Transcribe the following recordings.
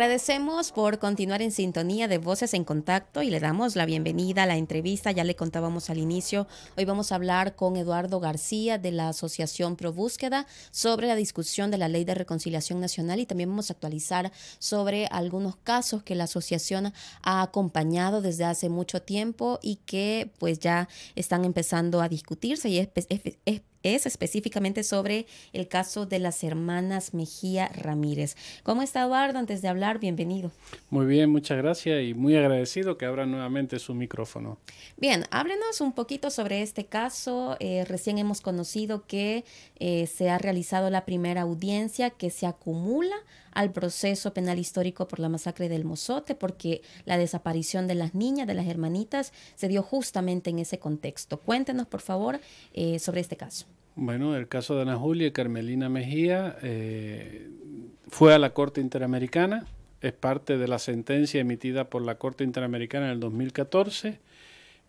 agradecemos por continuar en sintonía de Voces en Contacto y le damos la bienvenida a la entrevista. Ya le contábamos al inicio. Hoy vamos a hablar con Eduardo García de la Asociación Pro Búsqueda sobre la discusión de la Ley de Reconciliación Nacional y también vamos a actualizar sobre algunos casos que la asociación ha acompañado desde hace mucho tiempo y que pues ya están empezando a discutirse y es específicamente sobre el caso de las hermanas Mejía Ramírez. ¿Cómo está Eduardo? Antes de hablar, bienvenido. Muy bien, muchas gracias y muy agradecido que abra nuevamente su micrófono. Bien, háblenos un poquito sobre este caso. Eh, recién hemos conocido que eh, se ha realizado la primera audiencia que se acumula al proceso penal histórico por la masacre del Mozote, porque la desaparición de las niñas, de las hermanitas, se dio justamente en ese contexto. Cuéntenos, por favor, eh, sobre este caso. Bueno, el caso de Ana Julia y Carmelina Mejía eh, fue a la Corte Interamericana, es parte de la sentencia emitida por la Corte Interamericana en el 2014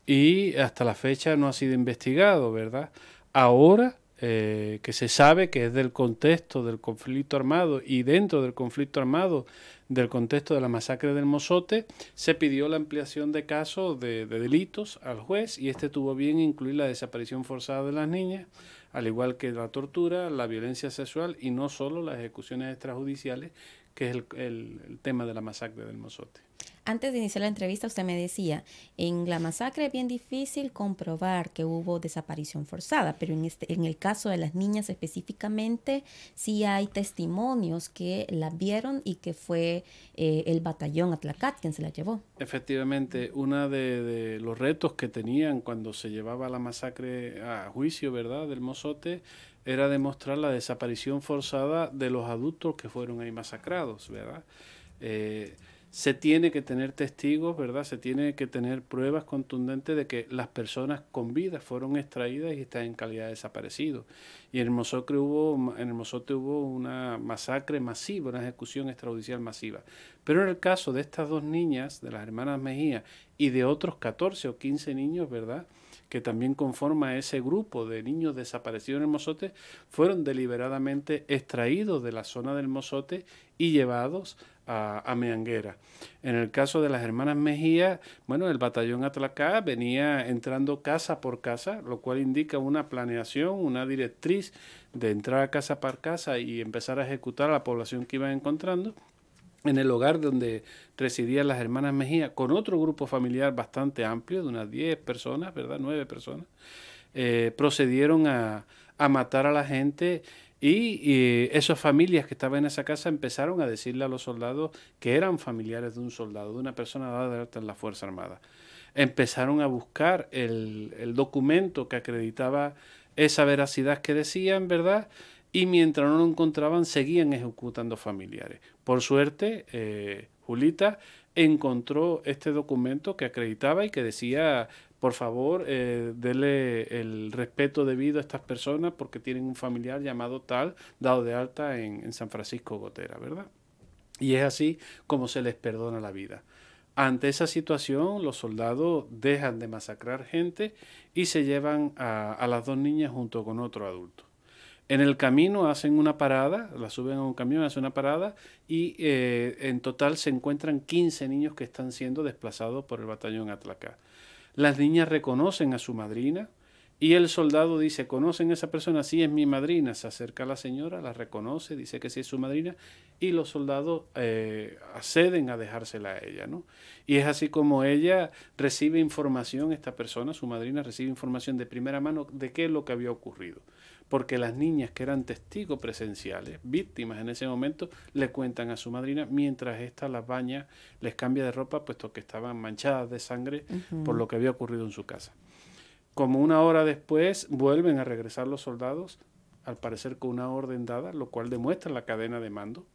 y hasta la fecha no ha sido investigado, ¿verdad? Ahora eh, que se sabe que es del contexto del conflicto armado y dentro del conflicto armado, del contexto de la masacre del Mozote, se pidió la ampliación de casos de, de delitos al juez y este tuvo bien incluir la desaparición forzada de las niñas, al igual que la tortura, la violencia sexual y no solo las ejecuciones extrajudiciales que es el, tema de la masacre del Mozote. Antes de iniciar la entrevista, usted me decía, en la masacre es bien difícil comprobar que hubo desaparición forzada, pero en, este, en el caso de las niñas específicamente, sí hay testimonios que las vieron y que fue eh, el batallón Atlacat quien se la llevó. Efectivamente, uno de, los retos que tenían cuando se llevaba la masacre a juicio, ¿verdad?, del Mozote, era demostrar la desaparición forzada de los adultos que fueron ahí masacrados, ¿verdad? Eh, se tiene que tener testigos, ¿verdad? Se tiene que tener pruebas contundentes de que las personas con vida fueron extraídas y están en calidad de desaparecidos. Y en Hermosote hubo, en hubo una masacre masiva, una ejecución extrajudicial masiva. Pero en el caso de estas dos niñas, de las hermanas Mejía y de otros 14 o 15 niños, ¿verdad? que también conforma ese grupo de niños desaparecidos en el Mozote, fueron deliberadamente extraídos de la zona del Mozote y llevados a, Meanguera. En el caso de las hermanas Mejía, bueno, el batallón Atlacá venía entrando casa por casa, lo cual indica una planeación, una directriz de entrar a casa por casa y empezar a ejecutar a la población que iban encontrando en el hogar donde residían las hermanas Mejía, con otro grupo familiar bastante amplio, de unas 10 personas, ¿verdad? 9 personas, eh, procedieron a, matar a la gente y, esas familias que estaban en esa casa empezaron a decirle a los soldados que eran familiares de un soldado, de una persona dada de en la Fuerza Armada. Empezaron a buscar el, el documento que acreditaba esa veracidad que decían, ¿verdad? y mientras no lo encontraban seguían ejecutando familiares. Por suerte, eh, Julita encontró este documento que acreditaba y que decía, por favor, eh, el respeto debido a estas personas porque tienen un familiar llamado tal, dado de alta en, San Francisco Gotera, ¿verdad? Y es así como se les perdona la vida. Ante esa situación, los soldados dejan de masacrar gente y se llevan a las dos niñas junto con otro adulto. En el camino hacen una parada, la suben a un camión, hacen una parada y eh, en total se encuentran 15 niños que están siendo desplazados por el batallón Atlacá. Las niñas reconocen a su madrina y el soldado dice, ¿conocen a esa persona? Sí, es mi madrina. Se acerca a la señora, la reconoce, dice que sí es su madrina y los soldados eh, acceden a dejársela a ella. Y es así como ella recibe información, esta persona, su madrina, recibe información de primera mano de qué es lo que había ocurrido porque las niñas que eran testigos presenciales, víctimas en ese momento, le cuentan a su madrina mientras ésta las baña, les cambia de ropa, puesto que estaban manchadas de sangre por lo que había ocurrido en su casa. Como una hora después vuelven a regresar los soldados, al parecer con una orden dada, lo cual demuestra la cadena de mando,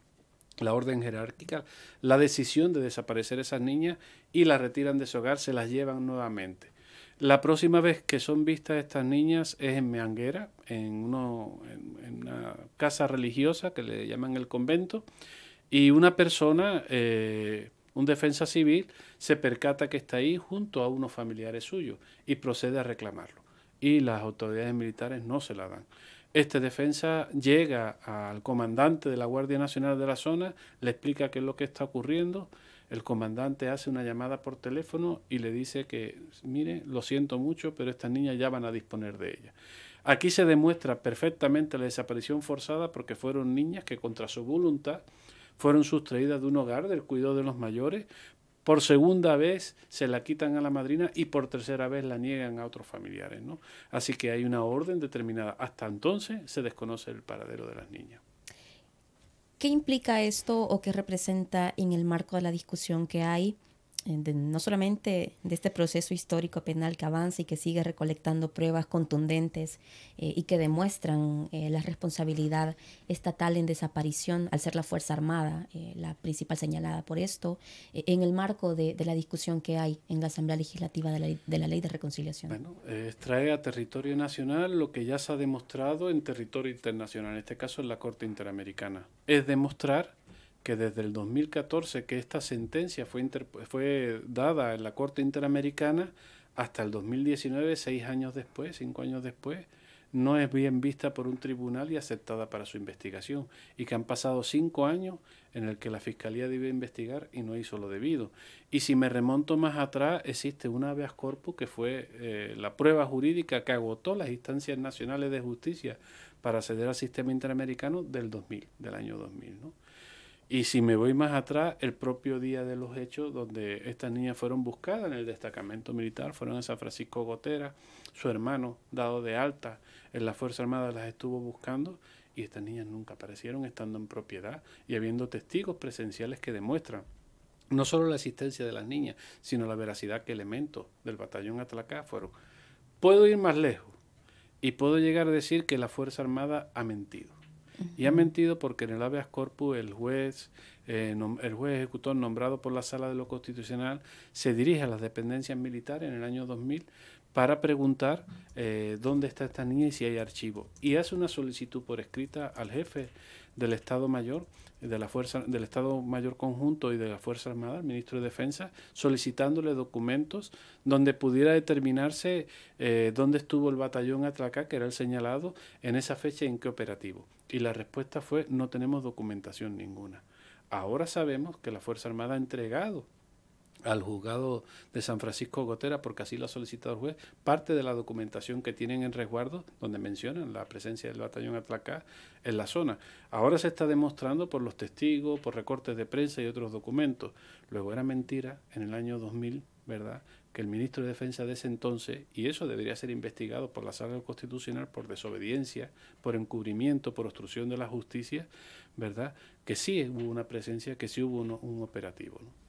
la orden jerárquica, la decisión de desaparecer esas niñas y las retiran de su hogar, se las llevan nuevamente. La próxima vez que son vistas estas niñas es en Meanguera, en, una casa religiosa que le llaman el convento, y una persona, eh, un defensa civil, se percata que está ahí junto a unos familiares suyos y procede a reclamarlo. Y las autoridades militares no se la dan. Este defensa llega al comandante de la Guardia Nacional de la zona, le explica qué es lo que está ocurriendo el comandante hace una llamada por teléfono y le dice que, mire, lo siento mucho, pero estas niñas ya van a disponer de ellas. Aquí se demuestra perfectamente la desaparición forzada porque fueron niñas que contra su voluntad fueron sustraídas de un hogar, del cuidado de los mayores, por segunda vez se la quitan a la madrina y por tercera vez la niegan a otros familiares. ¿no? Así que hay una orden determinada. Hasta entonces se desconoce el paradero de las niñas. ¿Qué implica esto o qué representa en el marco de la discusión que hay no solamente de este proceso histórico penal que avanza y que sigue recolectando pruebas contundentes eh, y que demuestran eh, la responsabilidad estatal en desaparición al ser la Fuerza Armada eh, la principal señalada por esto, en el marco de, la discusión que hay en la Asamblea Legislativa de la, Ley de Reconciliación. Bueno, extrae a territorio nacional lo que ya se ha demostrado en territorio internacional, en este caso en la Corte Interamericana. Es demostrar que desde el 2014 que esta sentencia fue, dada en la Corte Interamericana hasta el 2019, seis años después, cinco años después, no es bien vista por un tribunal y aceptada para su investigación, y que han pasado cinco años en el que la Fiscalía debió investigar y no hizo lo debido. Y si me remonto más atrás, existe un habeas corpus que fue eh, la prueba jurídica que agotó las instancias nacionales de justicia para acceder al sistema interamericano del 2000, del año 2000. ¿no? Y si me voy más atrás, el propio día de los hechos, donde estas niñas fueron buscadas en el destacamento militar, fueron a San Francisco Gotera, su hermano, dado de alta en la Fuerza Armada, las estuvo buscando y estas niñas nunca aparecieron estando en propiedad y habiendo testigos presenciales que demuestran no solo la existencia de las niñas, sino la veracidad que elementos del batallón Atlacá fueron. Puedo ir más lejos y puedo llegar a decir que la Fuerza Armada ha mentido y ha mentido porque en el habeas corpus el juez, eh, el juez ejecutor nombrado por la Sala de lo Constitucional se dirige a las dependencias militares en el año 2000 para preguntar eh, dónde está esta niña y si hay archivo. Y hace una solicitud por escrita al jefe del Estado Mayor, de la Fuerza, del Estado Mayor Conjunto y de la Fuerza Armada, el ministro de Defensa, solicitándole documentos donde pudiera determinarse eh, dónde estuvo el batallón Atlacá, que era el señalado, en esa fecha y en qué operativo. Y la respuesta fue, no tenemos documentación ninguna. Ahora sabemos que la Fuerza Armada ha entregado al juzgado de San Francisco Gotera, porque así lo ha solicitado el juez, parte de la documentación que tienen en resguardo, donde mencionan la presencia del batallón Atlacá en la zona. Ahora se está demostrando por los testigos, por recortes de prensa y otros documentos. Luego era mentira en el año 2000, ¿verdad?, que el ministro de Defensa de ese entonces, y eso debería ser investigado por la Sala Constitucional por desobediencia, por encubrimiento, por obstrucción de la justicia, ¿verdad?, que sí hubo una presencia, que sí hubo un, un operativo, ¿no?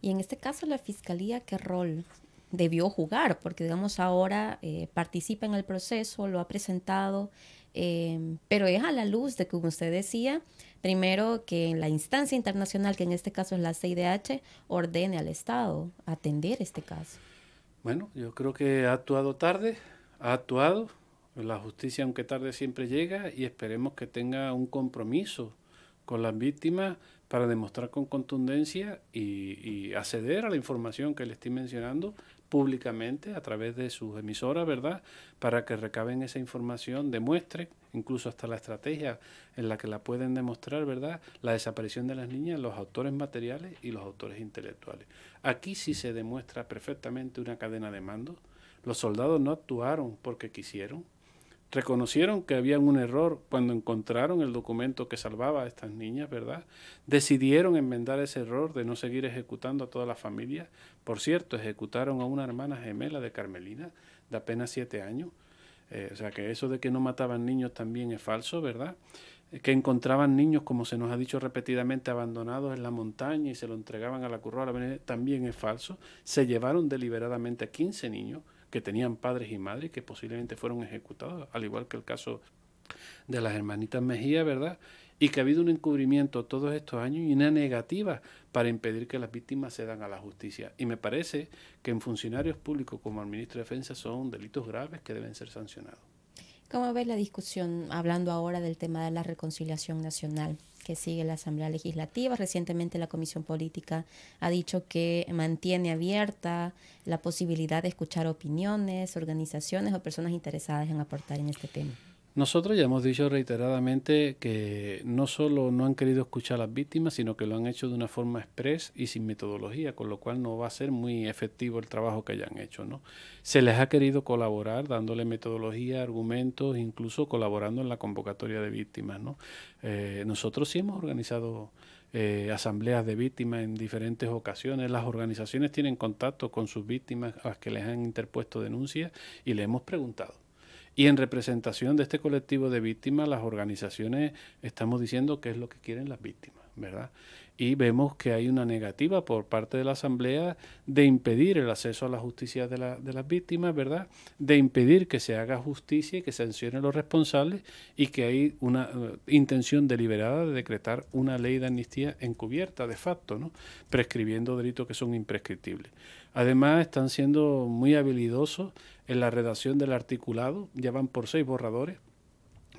Y en este caso, la Fiscalía, ¿qué rol debió jugar? Porque, digamos, ahora eh, participa en el proceso, lo ha presentado, em, pero es a la luz de, como usted decía, primero que la instancia internacional, que en este caso es la CIDH, ordene al Estado atender este caso. Bueno, yo creo que ha actuado tarde, ha actuado, la justicia aunque tarde siempre llega y esperemos que tenga un compromiso con las víctimas para demostrar con contundencia y, acceder a la información que le estoy mencionando públicamente a través de sus emisoras, ¿verdad? Para que recaben esa información, demuestre incluso hasta la estrategia en la que la pueden demostrar, ¿verdad? La desaparición de las niñas, los autores materiales y los autores intelectuales. Aquí sí se demuestra perfectamente una cadena de mando. Los soldados no actuaron porque quisieron, reconocieron que había un error cuando encontraron el documento que salvaba a estas niñas, ¿verdad? Decidieron enmendar ese error de no seguir ejecutando a todas las familias. Por cierto, ejecutaron a una hermana gemela de Carmelina de apenas siete años. Eh, o sea que eso de que no mataban niños también es falso, ¿verdad? Eh, que encontraban niños, como se nos ha dicho repetidamente, abandonados en la montaña y se lo entregaban a la curroa, también es falso. Se llevaron deliberadamente a 15 niños que tenían padres y madres que posiblemente fueron ejecutados, al igual que el caso de las hermanitas Mejía, ¿verdad? Y que ha habido un encubrimiento todos estos años y una negativa para impedir que las víctimas se dan a la justicia. Y me parece que en funcionarios públicos como el ministro de Defensa son delitos graves que deben ser sancionados. ¿Cómo ves la discusión, hablando ahora del tema de la reconciliación nacional? que sigue la Asamblea Legislativa. Recientemente la Comisión Política ha dicho que mantiene abierta la posibilidad de escuchar opiniones, organizaciones o personas interesadas en aportar en este tema. Nosotros ya hemos dicho reiteradamente que no solo no han querido escuchar a las víctimas, sino que lo han hecho de una forma express y sin metodología, con lo cual no va a ser muy efectivo el trabajo que hayan hecho. ¿no? Se les ha querido colaborar dándole metodología, argumentos, incluso colaborando en la convocatoria de víctimas. ¿no? Eh, nosotros sí hemos organizado eh, asambleas de víctimas en diferentes ocasiones. Las organizaciones tienen contacto con sus víctimas a las que les han interpuesto denuncias y le hemos preguntado y en representación de este colectivo de víctimas, las organizaciones estamos diciendo qué es lo que quieren las víctimas, ¿verdad? y vemos que hay una negativa por parte de la Asamblea de impedir el acceso a la justicia de, las víctimas, ¿verdad? De impedir que se haga justicia y que sancionen los responsables y que hay una eh, intención deliberada de decretar una ley de amnistía encubierta, de facto, ¿no? Prescribiendo delitos que son imprescriptibles. Además, están siendo muy habilidosos en la redacción del articulado, ya van por seis borradores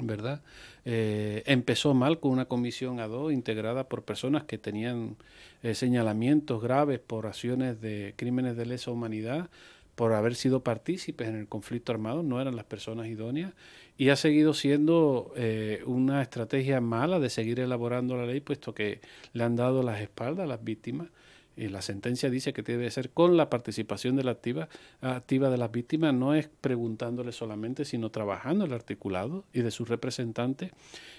¿verdad? Eh, empezó mal con una comisión a dos integrada por personas que tenían eh, señalamientos graves por acciones de crímenes de lesa humanidad, por haber sido partícipes en el conflicto armado, no eran las personas idóneas, y ha seguido siendo eh, una estrategia mala de seguir elaborando la ley, puesto que le han dado las espaldas a las víctimas. Y la sentencia dice que debe ser con la participación de la activa, de las víctimas, no es preguntándole solamente, sino trabajando el articulado y de sus representante,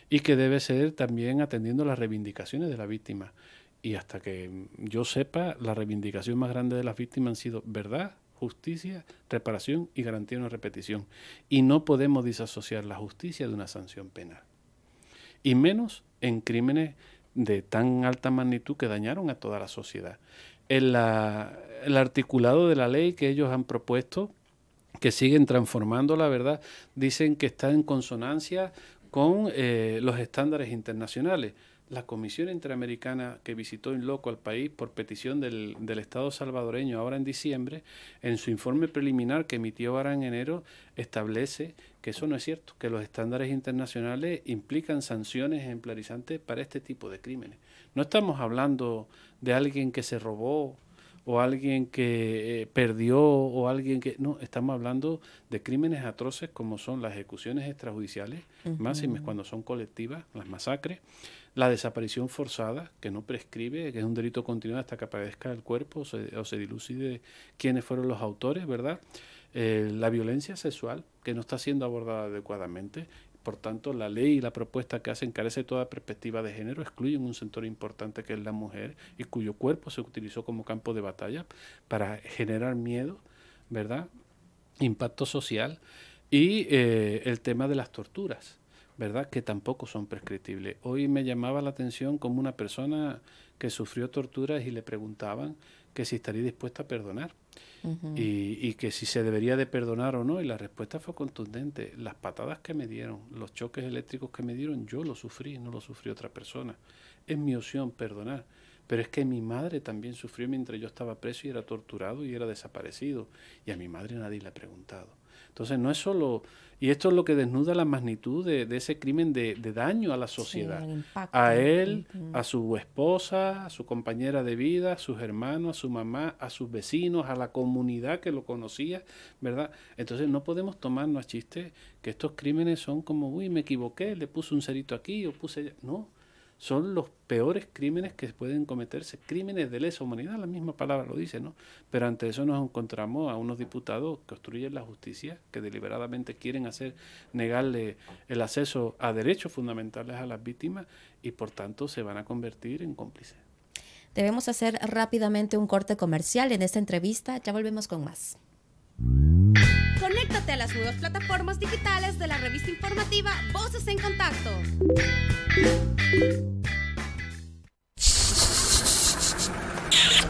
y que debe ser también atendiendo las reivindicaciones de la víctima. Y hasta que yo sepa, la reivindicación más grande de las víctimas han sido verdad, justicia, reparación y garantía de una repetición. Y no podemos disociar la justicia de una sanción penal. Y menos en crímenes de tan alta magnitud que dañaron a toda la sociedad. El, el articulado de la ley que ellos han propuesto, que siguen transformando la verdad, dicen que está en consonancia con eh, los estándares internacionales. La Comisión Interamericana que visitó en loco al país por petición del, del, Estado salvadoreño ahora en diciembre, en su informe preliminar que emitió ahora en enero, establece que eso no es cierto, que los estándares internacionales implican sanciones ejemplarizantes para este tipo de crímenes. No estamos hablando de alguien que se robó o alguien que eh, perdió o alguien que... No, estamos hablando de crímenes atroces como son las ejecuciones extrajudiciales, uh cuando son colectivas, las masacres, la desaparición forzada, que no prescribe, que es un delito continuo hasta que aparezca el cuerpo o se, o se dilucide quiénes fueron los autores, ¿verdad? Eh, la violencia sexual, que no está siendo abordada adecuadamente. Por tanto, la ley y la propuesta que hacen carece toda perspectiva de género, excluyen un sector importante que es la mujer y cuyo cuerpo se utilizó como campo de batalla para generar miedo, ¿verdad? Impacto social y eh, el tema de las torturas, ¿verdad? Que tampoco son prescriptibles. Hoy me llamaba la atención como una persona que sufrió torturas y le preguntaban que si estaría dispuesta a perdonar y, y, que si se debería de perdonar o no, y la respuesta fue contundente. Las patadas que me dieron, los choques eléctricos que me dieron, yo lo sufrí, no lo sufrí otra persona. Es mi opción perdonar. Pero es que mi madre también sufrió mientras yo estaba preso y era torturado y era desaparecido. Y a mi madre nadie le ha preguntado. Entonces no es solo... Y esto es lo que desnuda la magnitud de, ese crimen de, daño a la sociedad. a él, a su esposa, a su compañera de vida, a sus hermanos, a su mamá, a sus vecinos, a la comunidad que lo conocía, ¿verdad? Entonces no podemos tomarnos a chiste que estos crímenes son como, uy, me equivoqué, le puse un cerito aquí o puse... No, son los peores crímenes que pueden cometerse, crímenes de lesa humanidad, la misma palabra lo dice, ¿no? Pero ante eso nos encontramos a unos diputados que obstruyen la justicia, que deliberadamente quieren hacer negarle el acceso a derechos fundamentales a las víctimas y por tanto se van a convertir en cómplices. Debemos hacer rápidamente un corte comercial en esta entrevista, ya volvemos con más. Conéctate a las nuevas plataformas digitales de la revista informativa Voces en Contacto.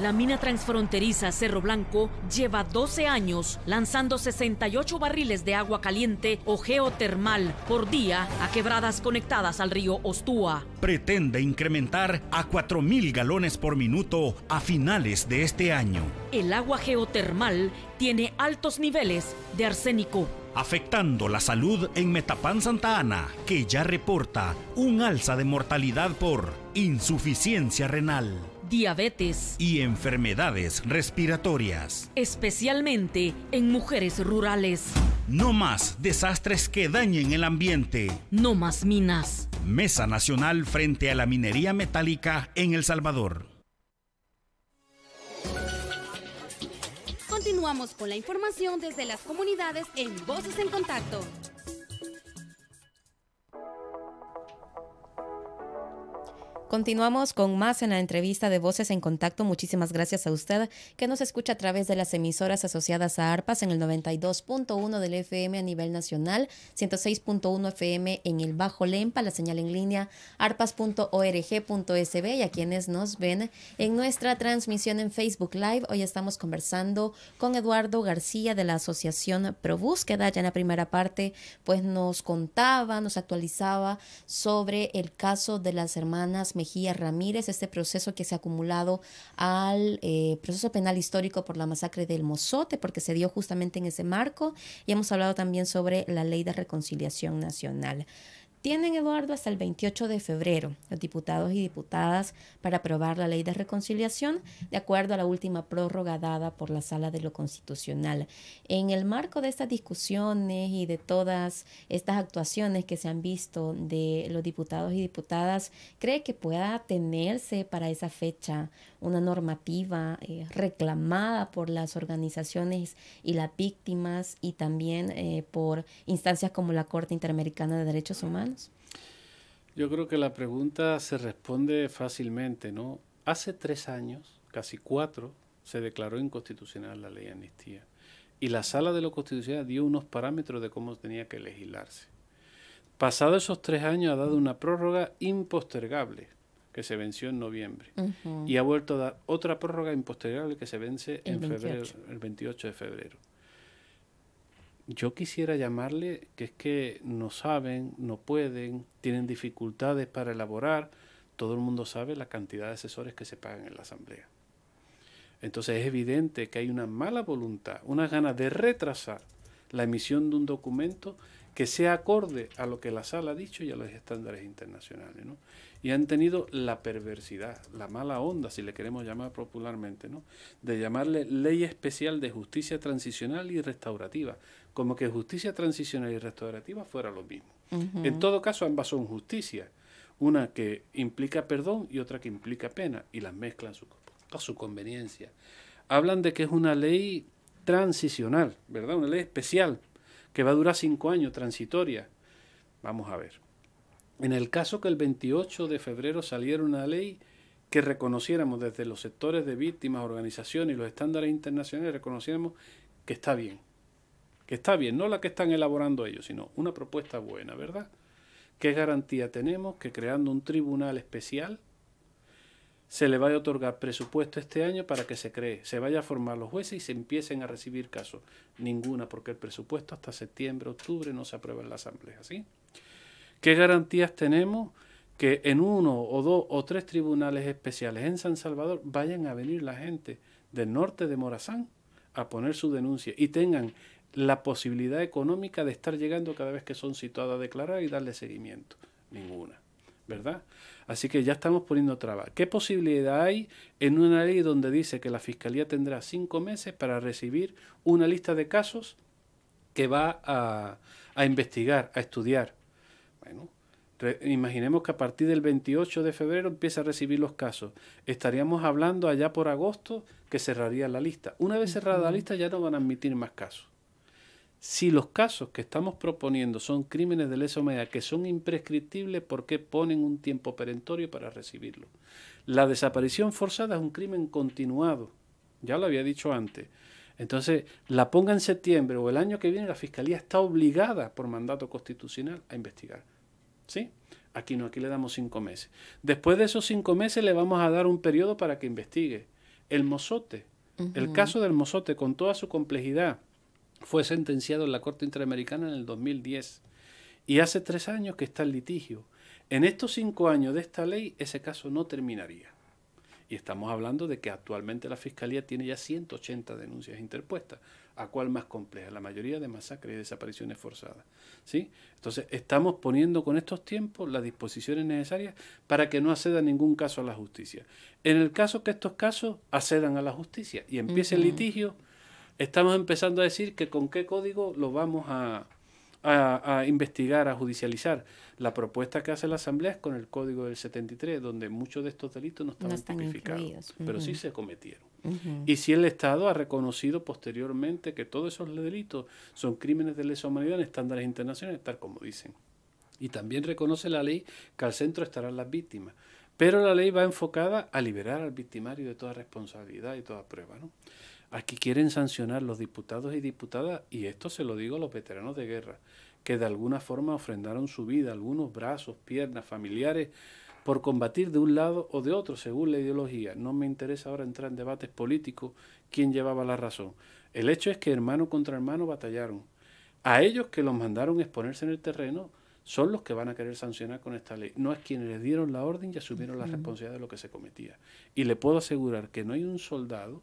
La mina transfronteriza Cerro Blanco lleva 12 años lanzando 68 barriles de agua caliente o geotermal por día a quebradas conectadas al río Ostúa. Pretende incrementar a 4.000 galones por minuto a finales de este año. El agua geotermal tiene altos niveles de arsénico, afectando la salud en Metapán Santa Ana, que ya reporta un alza de mortalidad por insuficiencia renal diabetes y enfermedades respiratorias, especialmente en mujeres rurales. No más desastres que dañen el ambiente. No más minas. Mesa Nacional frente a la minería metálica en El Salvador. Continuamos con la información desde las comunidades en Voces en Contacto. Continuamos con más en la entrevista de Voces en Contacto. Muchísimas gracias a usted que nos escucha a través de las emisoras asociadas a ARPAS en el 92.1 del FM a nivel nacional, 106.1 FM en el Bajo Lempa, la señal en línea arpas.org.sb y a quienes nos ven en nuestra transmisión en Facebook Live. Hoy estamos conversando con Eduardo García de la Asociación Probúsqueda. Ya en la primera parte, pues nos contaba, nos actualizaba sobre el caso de las hermanas Ramírez, este proceso que se ha acumulado al eh, proceso penal histórico por la masacre del Mozote, porque se dio justamente en ese marco, y hemos hablado también sobre la ley de reconciliación nacional. Tienen, Eduardo, hasta el 28 de febrero los diputados y diputadas para aprobar la ley de reconciliación de acuerdo a la última prórroga dada por la Sala de lo Constitucional. En el marco de estas discusiones y de todas estas actuaciones que se han visto de los diputados y diputadas, ¿cree que pueda tenerse para esa fecha una normativa eh, reclamada por las organizaciones y las víctimas y también eh, por instancias como la Corte Interamericana de Derechos Humanos? Yo creo que la pregunta se responde fácilmente, ¿no? Hace tres años, casi cuatro, se declaró inconstitucional la ley de amnistía y la sala de lo constitucional dio unos parámetros de cómo tenía que legislarse. Pasado esos tres años ha dado una prórroga impostergable que se venció en noviembre. Y ha vuelto a dar otra prórroga imposterior que se vence en febrero, el 28 de febrero. Yo quisiera llamarle que es que no saben, no pueden, tienen dificultades para elaborar. Todo el mundo sabe la cantidad de asesores que se pagan en la Asamblea. Entonces es evidente que hay una mala voluntad, unas ganas de retrasar la emisión de un documento que sea acorde a lo que la sala ha dicho y a los estándares internacionales. Y han tenido la perversidad, la mala onda, si le queremos llamar popularmente, ¿no? de llamarle ley especial de justicia transicional y restaurativa, como que justicia transicional y restaurativa fuera lo mismo. En todo caso, ambas son justicia, una que implica perdón y otra que implica pena, y las mezclan a su conveniencia. Hablan de que es una ley transicional, ¿verdad? Una ley especial que va a durar cinco años, transitoria. Vamos a ver. En el caso que el 28 de febrero saliera una ley que reconociéramos desde los sectores de víctimas, organizaciones y los estándares internacionales, reconociéramos que está bien. Que está bien, no la que están elaborando ellos, sino una propuesta buena, ¿verdad? ¿Qué garantía tenemos que creando un tribunal especial se le va a otorgar presupuesto este año para que se cree, se vaya a formar los jueces y se empiecen a recibir casos. Ninguna, porque el presupuesto hasta septiembre, octubre no se aprueba en la Asamblea. ¿sí? ¿Qué garantías tenemos que en uno o dos o tres tribunales especiales en San Salvador vayan a venir la gente del norte de Morazán a poner su denuncia y tengan la posibilidad económica de estar llegando cada vez que son situadas a declarar y darle seguimiento? Ninguna, ¿verdad? Así que ya estamos poniendo trabas. ¿Qué posibilidad hay en una ley donde dice que la Fiscalía tendrá cinco meses para recibir una lista de casos que va a, investigar, a estudiar? Bueno, imaginemos que a partir del 28 de febrero empieza a recibir los casos. Estaríamos hablando allá por agosto que cerraría la lista. Una vez cerrada la lista ya no van a admitir más casos. Si los casos que estamos proponiendo son crímenes de lesa humanidad que son imprescriptibles, ¿por qué ponen un tiempo perentorio para recibirlo? La desaparición forzada es un crimen continuado, ya lo había dicho antes. Entonces, la ponga en septiembre o el año que viene, la Fiscalía está obligada por mandato constitucional a investigar. ¿Sí? Aquí no, aquí le damos cinco meses. Después de esos cinco meses le vamos a dar un periodo para que investigue. El mozote, el caso del mozote con toda su complejidad, fue sentenciado en la Corte Interamericana en el 2010 y hace tres años que está el litigio. En estos cinco años de esta ley ese caso no terminaría. Y estamos hablando de que actualmente la Fiscalía tiene ya 180 denuncias interpuestas, a cual más compleja, la mayoría de masacres y desapariciones forzadas. ¿sí? Entonces, estamos poniendo con estos tiempos las disposiciones necesarias para que no acceda ningún caso a la justicia. En el caso que estos casos accedan a la justicia y empiece el litigio, estamos empezando a decir que con qué código lo vamos a, investigar, a judicializar. La propuesta que hace la Asamblea es con el Código del 73, donde muchos de estos delitos no estaban están tipificados, pero sí se cometieron. Y si el Estado ha reconocido posteriormente que todos esos delitos son crímenes de lesa humanidad en estándares internacionales, tal como dicen. Y también reconoce la ley que al centro estarán las víctimas. Pero la ley va enfocada a liberar al victimario de toda responsabilidad y toda prueba. ¿no? Aquí quieren sancionar los diputados y diputadas, y esto se lo digo a los veteranos de guerra, que de alguna forma ofrendaron su vida, algunos brazos, piernas, familiares, por combatir de un lado o de otro según la ideología. No me interesa ahora entrar en debates políticos quién llevaba la razón. El hecho es que hermano contra hermano batallaron. A ellos que los mandaron exponerse en el terreno son los que van a querer sancionar con esta ley. No es quienes les dieron la orden y asumieron la responsabilidad de lo que se cometía. Y le puedo asegurar que no hay un soldado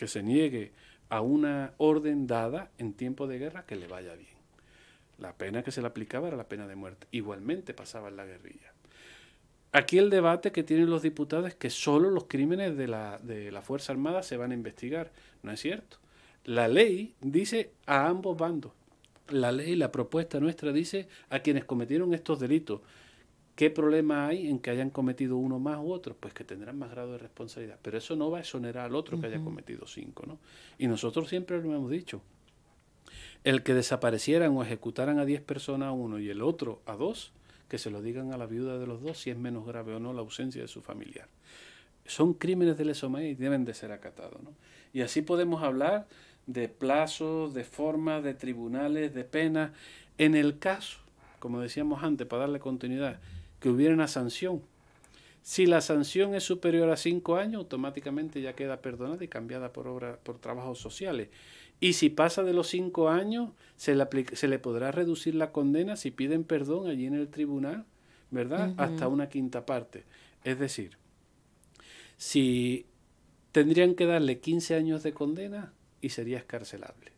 que se niegue a una orden dada en tiempo de guerra que le vaya bien. La pena que se le aplicaba era la pena de muerte. Igualmente pasaba en la guerrilla. Aquí el debate que tienen los diputados es que solo los crímenes de la, de la Fuerza Armada se van a investigar. No es cierto. La ley dice a ambos bandos. La ley, la propuesta nuestra dice a quienes cometieron estos delitos. ¿Qué problema hay en que hayan cometido uno más u otro? Pues que tendrán más grado de responsabilidad. Pero eso no va a exonerar al otro que haya cometido cinco, ¿no? Y nosotros siempre lo hemos dicho. El que desaparecieran o ejecutaran a diez personas a uno y el otro a dos, que se lo digan a la viuda de los dos si es menos grave o no la ausencia de su familiar. Son crímenes del lesa y deben de ser acatados. Y así podemos hablar de plazos, de formas, de tribunales, de penas. En el caso, como decíamos antes, para darle continuidad, que hubiera una sanción. Si la sanción es superior a cinco años, automáticamente ya queda perdonada y cambiada por, obra, por trabajos sociales. Y si pasa de los cinco años, se le, podrá reducir la condena si piden perdón allí en el tribunal, ¿verdad? Hasta una quinta parte. Es decir, si tendrían que darle 15 años de condena y sería escarcelable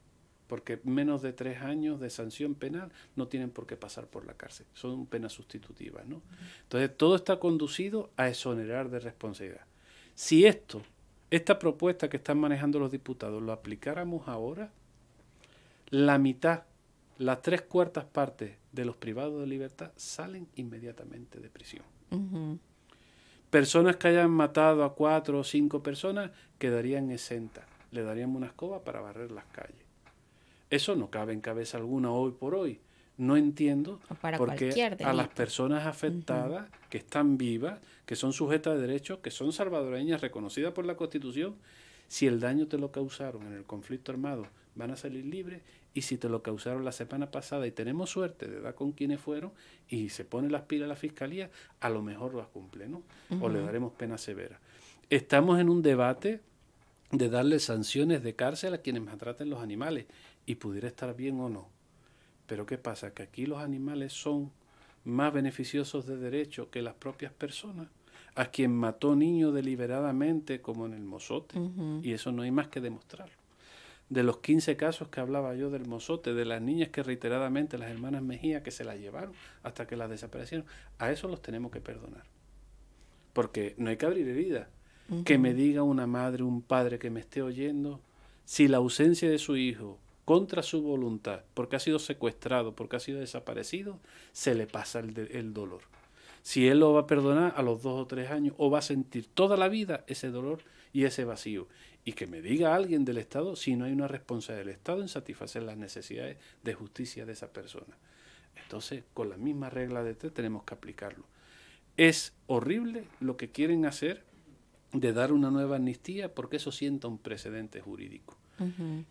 porque menos de tres años de sanción penal no tienen por qué pasar por la cárcel, son penas sustitutivas. ¿no? Entonces, todo está conducido a exonerar de responsabilidad. Si esto, esta propuesta que están manejando los diputados, lo aplicáramos ahora, la mitad, las tres cuartas partes de los privados de libertad salen inmediatamente de prisión. Personas que hayan matado a cuatro o cinco personas quedarían exentas. Le darían una escoba para barrer las calles. Eso no cabe en cabeza alguna hoy por hoy. No entiendo por qué a las personas afectadas que están vivas, que son sujetas de derechos, que son salvadoreñas reconocidas por la Constitución, si el daño te lo causaron en el conflicto armado, van a salir libres y si te lo causaron la semana pasada y tenemos suerte de dar con quienes fueron y se pone las pilas la fiscalía, a lo mejor lo cumple, ¿no? O le daremos pena severa. Estamos en un debate de darle sanciones de cárcel a quienes maltraten los animales y pudiera estar bien o no. Pero ¿qué pasa? Que aquí los animales son más beneficiosos de derecho que las propias personas, a quien mató niño deliberadamente como en el mozote, y eso no hay más que demostrarlo. De los 15 casos que hablaba yo del mozote, de las niñas que reiteradamente las hermanas Mejía que se las llevaron hasta que las desaparecieron, a eso los tenemos que perdonar. Porque no hay que abrir heridas. Que me diga una madre, un padre que me esté oyendo, si la ausencia de su hijo contra su voluntad, porque ha sido secuestrado, porque ha sido desaparecido, se le pasa el, dolor. Si él lo va a perdonar a los dos o tres años, o va a sentir toda la vida ese dolor y ese vacío. Y que me diga alguien del Estado si no hay una responsabilidad del Estado en satisfacer las necesidades de justicia de esa persona. Entonces, con la misma regla de tres tenemos que aplicarlo. Es horrible lo que quieren hacer de dar una nueva amnistía porque eso sienta un precedente jurídico.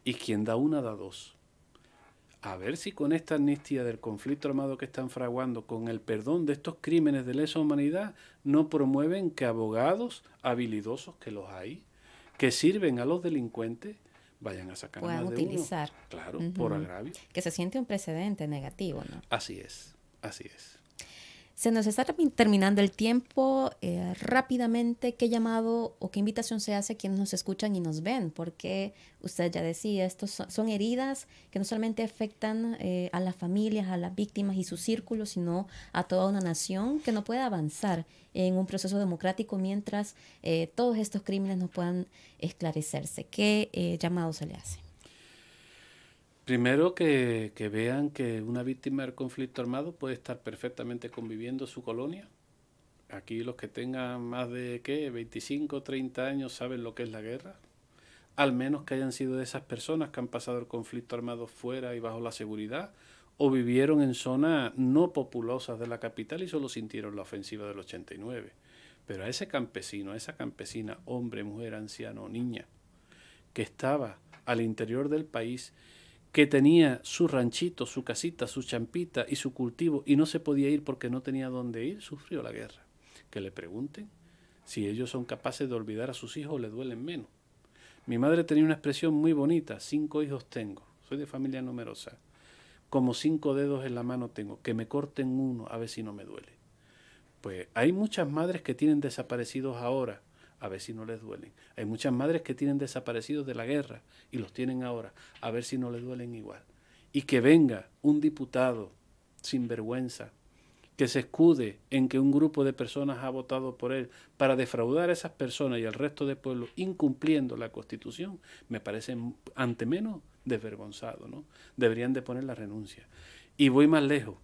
Y quien da una, da dos. A ver si con esta amnistía del conflicto armado que están fraguando, con el perdón de estos crímenes de lesa humanidad, no promueven que abogados habilidosos, que los hay, que sirven a los delincuentes, vayan a sacar Puedan más de utilizar. Uno. Claro, por agravio. Que se siente un precedente negativo, ¿no? Así es, así es. Se nos está terminando el tiempo. Eh, rápidamente, ¿qué llamado o qué invitación se hace a quienes nos escuchan y nos ven? Porque usted ya decía, estos son, heridas que no solamente afectan eh, a las familias, a las víctimas y su círculo, sino a toda una nación que no puede avanzar en un proceso democrático mientras eh, todos estos crímenes no puedan esclarecerse. ¿Qué llamado se le hace? Primero que, vean que una víctima del conflicto armado puede estar perfectamente conviviendo su colonia. Aquí los que tengan más de ¿qué? 25, 30 años saben lo que es la guerra. Al menos que hayan sido de esas personas que han pasado el conflicto armado fuera y bajo la seguridad o vivieron en zonas no populosas de la capital y solo sintieron la ofensiva del 89. Pero a ese campesino, a esa campesina, hombre, mujer, anciano, niña, que estaba al interior del país que tenía su ranchito, su casita, su champita y su cultivo y no se podía ir porque no tenía dónde ir, sufrió la guerra. Que le pregunten si ellos son capaces de olvidar a sus hijos, le duelen menos. Mi madre tenía una expresión muy bonita, cinco hijos tengo, soy de familia numerosa, como cinco dedos en la mano tengo, que me corten uno a ver si no me duele. Pues hay muchas madres que tienen desaparecidos ahora a ver si no les duelen. Hay muchas madres que tienen desaparecidos de la guerra y los tienen ahora, a ver si no les duelen igual. Y que venga un diputado sin vergüenza, que se escude en que un grupo de personas ha votado por él para defraudar a esas personas y al resto del pueblo, incumpliendo la Constitución, me parece ante menos desvergonzado, ¿no? Deberían de poner la renuncia. Y voy más lejos.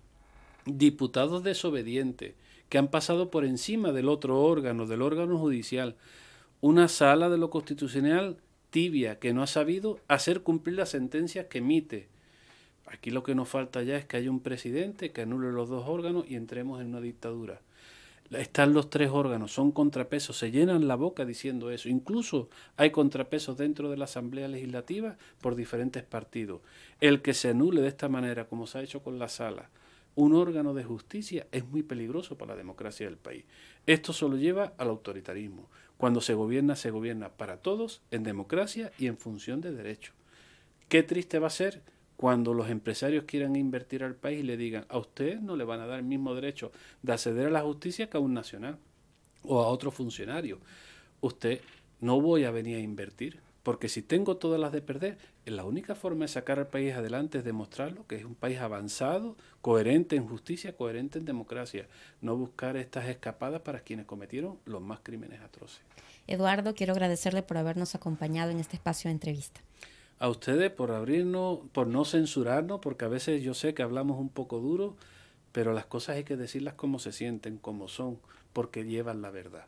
Diputados desobedientes que han pasado por encima del otro órgano, del órgano judicial. Una sala de lo constitucional tibia que no ha sabido hacer cumplir las sentencias que emite. Aquí lo que nos falta ya es que haya un presidente que anule los dos órganos y entremos en una dictadura. Están los tres órganos, son contrapesos, se llenan la boca diciendo eso. Incluso hay contrapesos dentro de la Asamblea Legislativa por diferentes partidos. El que se anule de esta manera, como se ha hecho con la sala, un órgano de justicia es muy peligroso para la democracia del país. Esto solo lleva al autoritarismo. Cuando se gobierna, se gobierna para todos, en democracia y en función de derechos. Qué triste va a ser cuando los empresarios quieran invertir al país y le digan, a usted no le van a dar el mismo derecho de acceder a la justicia que a un nacional o a otro funcionario. Usted no voy a venir a invertir, porque si tengo todas las de perder, la única forma de sacar al país adelante es demostrarlo, que es un país avanzado, coherente en justicia, coherente en democracia, no buscar estas escapadas para quienes cometieron los más crímenes atroces. Eduardo, quiero agradecerle por habernos acompañado en este espacio de entrevista. A ustedes por abrirnos, por no censurarnos, porque a veces yo sé que hablamos un poco duro, pero las cosas hay que decirlas como se sienten, como son, porque llevan la verdad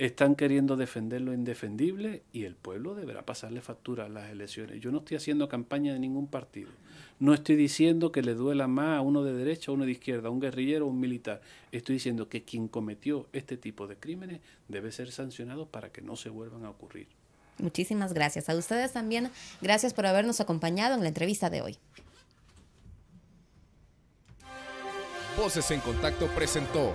están queriendo defender lo indefendible y el pueblo deberá pasarle factura a las elecciones. Yo no estoy haciendo campaña de ningún partido. No estoy diciendo que le duela más a uno de derecha, a uno de izquierda, a un guerrillero o un militar. Estoy diciendo que quien cometió este tipo de crímenes debe ser sancionado para que no se vuelvan a ocurrir. Muchísimas gracias. A ustedes también, gracias por habernos acompañado en la entrevista de hoy. Voces en Contacto presentó